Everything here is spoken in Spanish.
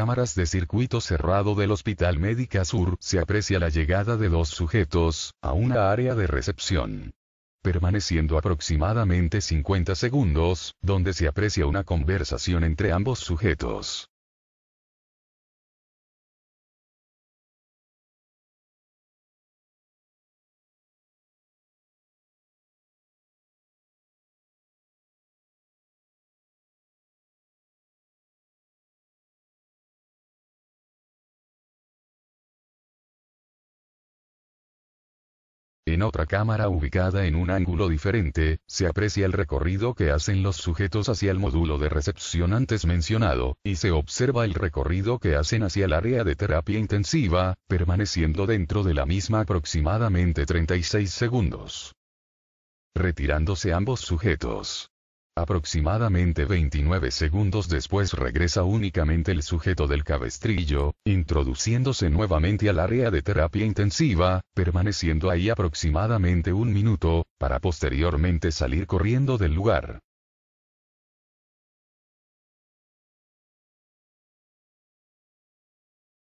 cámaras de circuito cerrado del Hospital Médica Sur se aprecia la llegada de dos sujetos, a una área de recepción. Permaneciendo aproximadamente 50 segundos, donde se aprecia una conversación entre ambos sujetos. En otra cámara ubicada en un ángulo diferente, se aprecia el recorrido que hacen los sujetos hacia el módulo de recepción antes mencionado, y se observa el recorrido que hacen hacia el área de terapia intensiva, permaneciendo dentro de la misma aproximadamente 36 segundos. Retirándose ambos sujetos. Aproximadamente 29 segundos después regresa únicamente el sujeto del cabestrillo, introduciéndose nuevamente al área de terapia intensiva, permaneciendo ahí aproximadamente un minuto, para posteriormente salir corriendo del lugar.